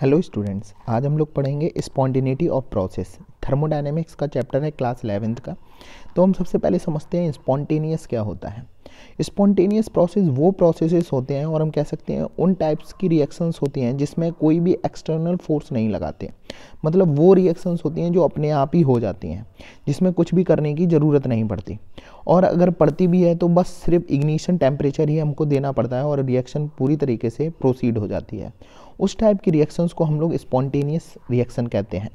hello students आज हम लोग पढ़ेंगे स्पॉन्टिनिटी ऑफ प्रोसेस थर्मोडाइनेमिक्स का चैप्टर है क्लास एलेवेंथ का तो हम सबसे पहले समझते हैं स्पॉन्टेनियस क्या होता है स्पॉन्टेनियस प्रोसेस वो प्रोसेसेस होते हैं और हम कह सकते हैं उन टाइप्स की रिएक्शंस होती हैं जिसमें कोई भी एक्सटर्नल फोर्स नहीं लगाते मतलब वो रिएक्शंस होती हैं जो अपने आप ही हो जाती हैं जिसमें कुछ भी करने की ज़रूरत नहीं पड़ती और अगर पड़ती भी है तो बस सिर्फ इग्निशन टेम्परेचर ही हमको देना पड़ता है और रिएक्शन पूरी तरीके से प्रोसीड हो जाती है उस टाइप की रिएक्शंस को हम लोग स्पॉन्टेनियस रिएक्शन कहते हैं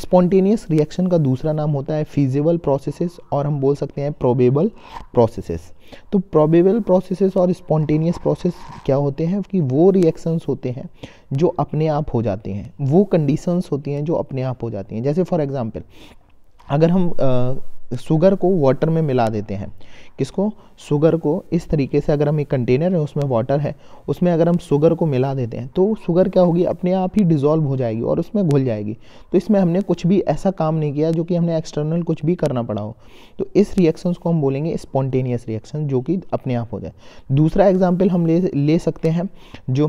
स्पॉन्टेनियस रिएक्शन का दूसरा नाम होता है फिजिबल प्रोसेसेस और हम बोल सकते हैं प्रोबेबल प्रोसेसेस तो प्रोबेबल प्रोसेसेस और स्पॉन्टेनियस प्रोसेस क्या होते हैं कि वो रिएक्शंस होते हैं जो अपने आप हो जाते हैं वो कंडीशंस होती हैं जो अपने आप हो जाती हैं जैसे फॉर एग्जांपल अगर हम शुगर को वाटर में मिला देते हैं किसको शुगर को इस तरीके से अगर हम एक कंटेनर है उसमें वाटर है उसमें अगर हम शुगर को मिला देते हैं तो शुगर क्या होगी अपने आप ही डिज़ोल्व हो जाएगी और उसमें घुल जाएगी तो इसमें हमने कुछ भी ऐसा काम नहीं किया जो कि हमने एक्सटर्नल कुछ भी करना पड़ा हो तो इस रिएक्शंस को हम बोलेंगे स्पॉन्टेनियस रिएक्शन जो कि अपने आप हो जाए दूसरा एग्जाम्पल हम ले ले सकते हैं जो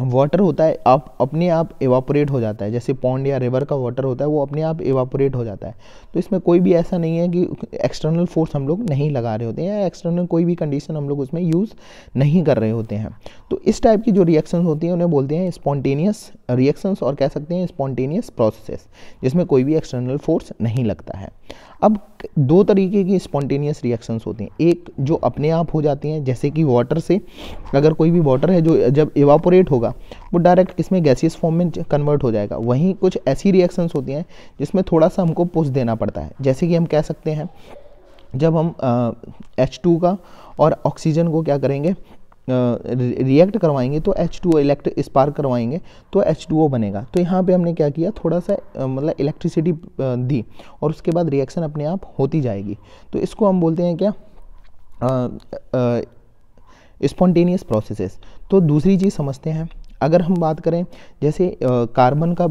वाटर होता है आप अपने आप एवापोरेट हो जाता है जैसे पॉन्ड या रिवर का वाटर होता है वो अपने आप एवापोरेट हो जाता है तो इसमें कोई भी ऐसा नहीं है कि एक्सटर्नल फोर्स हम लोग नहीं लगा रहे होते हैं या एक्सटर्नल कोई भी कंडीशन हम लोग उसमें यूज़ नहीं कर रहे होते हैं तो इस टाइप की जो रिएक्शन होती हैं उन्हें बोलते हैं स्पॉन्टेनियस रिएक्शंस और कह सकते हैं स्पॉन्टेनियस प्रोसेसेस जिसमें कोई भी एक्सटर्नल फोर्स नहीं लगता है अब दो तरीके की स्पॉन्टेनियस रिएक्शंस होती हैं एक जो अपने आप हो जाती हैं जैसे कि वाटर से अगर कोई भी वाटर है जो जब इवापोरेट होगा वो डायरेक्ट इसमें गैसियस फॉर्म में कन्वर्ट हो जाएगा वहीं कुछ ऐसी रिएक्शंस होती हैं जिसमें थोड़ा सा हमको पुश देना पड़ता है जैसे कि हम कह सकते हैं जब हम एच टू का और ऑक्सीजन को क्या करेंगे रिएक्ट करवाएंगे तो एच टू इलेक्ट स्पार्क करवाएंगे तो एच टू ओ बनेगा तो यहाँ पे हमने क्या किया थोड़ा सा मतलब इलेक्ट्रिसिटी दी और उसके बाद रिएक्शन अपने आप होती जाएगी तो इसको हम बोलते हैं क्या स्पॉन्टेनियस प्रोसेसेस तो दूसरी चीज़ समझते हैं अगर हम बात करें जैसे कार्बन का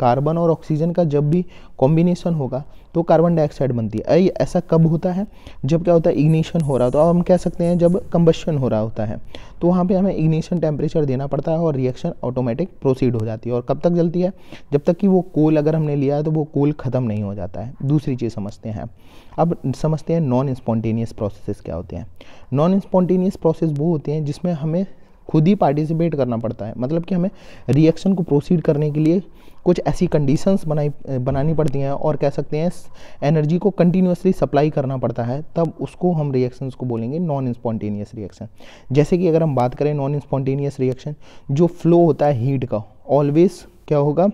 कार्बन और ऑक्सीजन का जब भी कॉम्बिनेशन होगा तो कार्बन डाइऑक्साइड बनती है ऐसा कब होता है जब क्या होता है इग्निशन हो रहा होता है हम कह सकते हैं जब कम्बशन हो रहा होता है तो वहाँ पे हमें इग्निशन टेम्परेचर देना पड़ता है और रिएक्शन ऑटोमेटिक प्रोसीड हो जाती है और कब तक जलती है जब तक कि वो कोल अगर हमने लिया है तो वो कोल ख़त्म नहीं हो जाता है दूसरी चीज़ समझते हैं अब समझते हैं नॉन स्पॉन्टेनियस प्रोसेस क्या होते हैं नॉन स्पॉन्टेनियस प्रोसेस वो होते हैं जिसमें हमें खुद ही पार्टिसिपेट करना पड़ता है मतलब कि हमें रिएक्शन को प्रोसीड करने के लिए कुछ ऐसी कंडीशंस बनाई बनानी पड़ती हैं और कह सकते हैं एनर्जी को कंटिन्यूसली सप्लाई करना पड़ता है तब उसको हम रिएक्शंस को बोलेंगे नॉन इंस्पॉन्टेनियस रिएक्शन जैसे कि अगर हम बात करें नॉन इंस्पॉन्टेनियस रिएक्शन जो फ्लो होता है हीट का ऑलवेज क्या होगा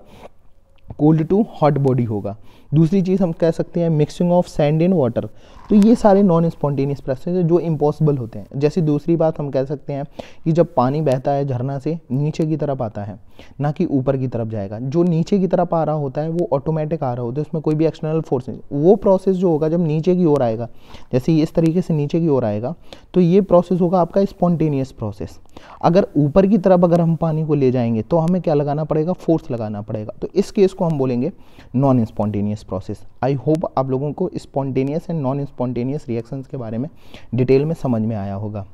कोल्ड टू हॉट बॉडी होगा दूसरी चीज़ हम कह सकते हैं mixing of sand and water तो ये सारे नॉन स्पॉन्टेनियस प्रोसेस जो इम्पॉसिबल होते हैं जैसे दूसरी बात हम कह सकते हैं कि जब पानी बहता है झरना से नीचे की तरफ आता है ना कि ऊपर की तरफ जाएगा जो नीचे की तरफ आ रहा होता है वो ऑटोमेटिक आ रहा होता है उसमें कोई भी एक्सटर्नल फोर्स नहीं वो प्रोसेस जो होगा जब नीचे की ओर आएगा जैसे इस तरीके से नीचे की ओर आएगा तो ये प्रोसेस होगा आपका स्पॉन्टेनियस प्रोसेस अगर ऊपर की तरफ अगर हम पानी को ले जाएंगे तो हमें क्या लगाना पड़ेगा फोर्स लगाना पड़ेगा तो इस केस को हम बोलेंगे non spontaneous process I hope आप लोगों को spontaneous and non spontaneous reactions के बारे में डिटेल में समझ में आया होगा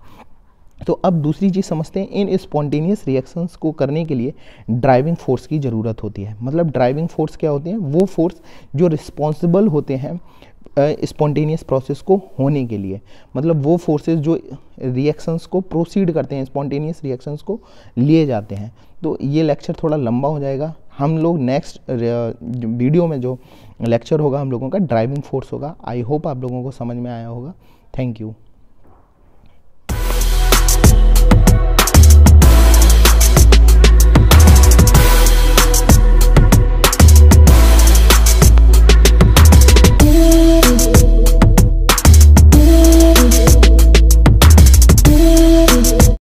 तो अब दूसरी चीज़ समझते हैं इन स्पॉन्टेनियस रिएक्शंस को करने के लिए ड्राइविंग फोर्स की ज़रूरत होती है मतलब ड्राइविंग फोर्स क्या होती है वो फोर्स जो रिस्पॉन्सिबल होते हैं स्पॉन्टेनियस प्रोसेस को होने के लिए मतलब वो फोर्सेस जो रिएक्शंस को प्रोसीड करते हैं स्पॉन्टेनियस रिएक्शंस को लिए जाते हैं तो ये लेक्चर थोड़ा लंबा हो जाएगा हम लोग नेक्स्ट वीडियो में जो लेक्चर होगा हम लोगों का ड्राइविंग फोर्स होगा आई होप आप लोगों को समझ में आया होगा थैंक यू